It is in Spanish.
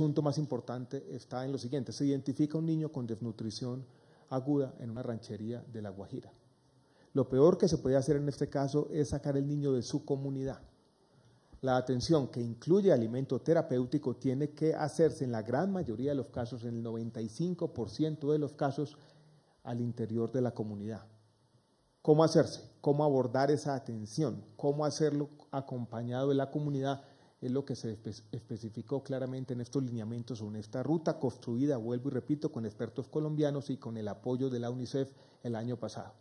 punto más importante está en lo siguiente. Se identifica un niño con desnutrición aguda en una ranchería de La Guajira. Lo peor que se puede hacer en este caso es sacar el niño de su comunidad. La atención que incluye alimento terapéutico tiene que hacerse en la gran mayoría de los casos, en el 95% de los casos, al interior de la comunidad. ¿Cómo hacerse? ¿Cómo abordar esa atención? ¿Cómo hacerlo acompañado de la comunidad es lo que se especificó claramente en estos lineamientos en esta ruta construida, vuelvo y repito, con expertos colombianos y con el apoyo de la UNICEF el año pasado.